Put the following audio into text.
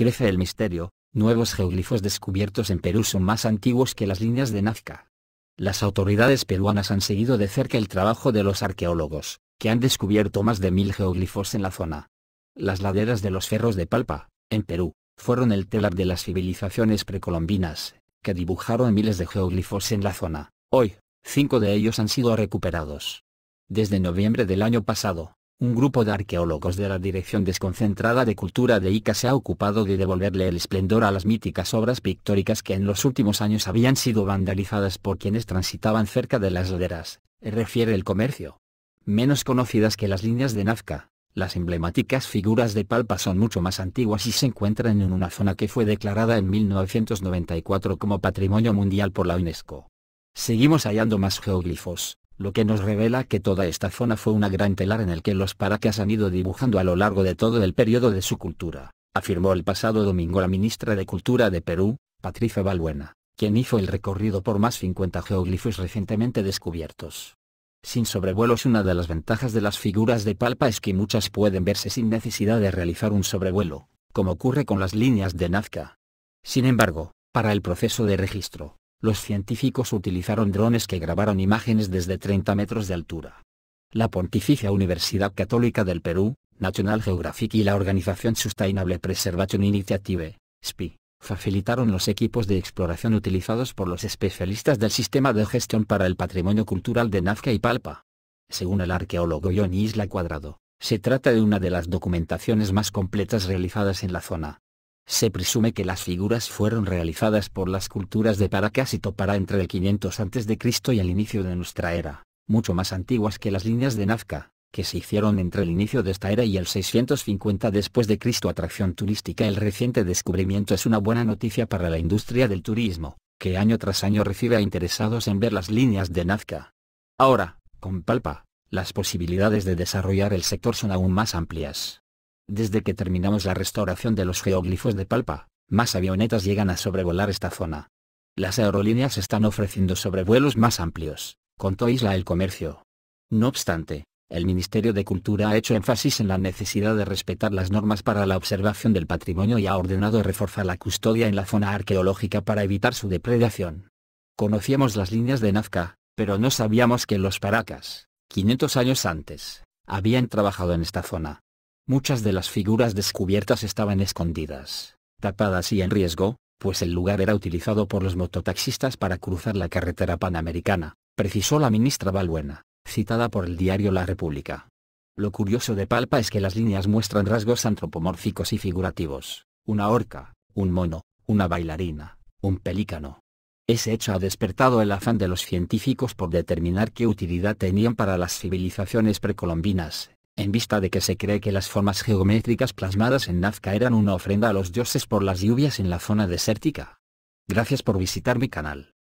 crece el misterio, nuevos geoglifos descubiertos en Perú son más antiguos que las líneas de Nazca. Las autoridades peruanas han seguido de cerca el trabajo de los arqueólogos, que han descubierto más de mil geoglifos en la zona. Las laderas de los ferros de Palpa, en Perú, fueron el telar de las civilizaciones precolombinas, que dibujaron miles de geoglifos en la zona. Hoy, cinco de ellos han sido recuperados. Desde noviembre del año pasado, un grupo de arqueólogos de la Dirección Desconcentrada de Cultura de Ica se ha ocupado de devolverle el esplendor a las míticas obras pictóricas que en los últimos años habían sido vandalizadas por quienes transitaban cerca de las laderas, refiere el comercio. Menos conocidas que las líneas de Nazca, las emblemáticas figuras de palpa son mucho más antiguas y se encuentran en una zona que fue declarada en 1994 como Patrimonio Mundial por la UNESCO. Seguimos hallando más geoglifos, lo que nos revela que toda esta zona fue una gran telar en el que los paracas han ido dibujando a lo largo de todo el periodo de su cultura, afirmó el pasado domingo la ministra de Cultura de Perú, Patricia Balbuena, quien hizo el recorrido por más 50 geoglifos recientemente descubiertos. Sin sobrevuelos una de las ventajas de las figuras de palpa es que muchas pueden verse sin necesidad de realizar un sobrevuelo, como ocurre con las líneas de Nazca. Sin embargo, para el proceso de registro, los científicos utilizaron drones que grabaron imágenes desde 30 metros de altura. La Pontificia Universidad Católica del Perú, National Geographic y la organización Sustainable Preservation Initiative, SPI, facilitaron los equipos de exploración utilizados por los especialistas del Sistema de Gestión para el Patrimonio Cultural de Nazca y Palpa. Según el arqueólogo Johnny Isla Cuadrado, se trata de una de las documentaciones más completas realizadas en la zona, se presume que las figuras fueron realizadas por las culturas de Paracas y Topara entre el 500 a.C. y el inicio de nuestra era, mucho más antiguas que las líneas de Nazca, que se hicieron entre el inicio de esta era y el 650 después de Cristo atracción turística el reciente descubrimiento es una buena noticia para la industria del turismo, que año tras año recibe a interesados en ver las líneas de Nazca. Ahora, con Palpa, las posibilidades de desarrollar el sector son aún más amplias. Desde que terminamos la restauración de los geoglifos de Palpa, más avionetas llegan a sobrevolar esta zona. Las aerolíneas están ofreciendo sobrevuelos más amplios, contó Isla el Comercio. No obstante, el Ministerio de Cultura ha hecho énfasis en la necesidad de respetar las normas para la observación del patrimonio y ha ordenado reforzar la custodia en la zona arqueológica para evitar su depredación. Conocíamos las líneas de Nazca, pero no sabíamos que los paracas, 500 años antes, habían trabajado en esta zona. Muchas de las figuras descubiertas estaban escondidas, tapadas y en riesgo, pues el lugar era utilizado por los mototaxistas para cruzar la carretera panamericana, precisó la ministra Balbuena, citada por el diario La República. Lo curioso de Palpa es que las líneas muestran rasgos antropomórficos y figurativos, una orca, un mono, una bailarina, un pelícano. Ese hecho ha despertado el afán de los científicos por determinar qué utilidad tenían para las civilizaciones precolombinas, en vista de que se cree que las formas geométricas plasmadas en Nazca eran una ofrenda a los dioses por las lluvias en la zona desértica. Gracias por visitar mi canal.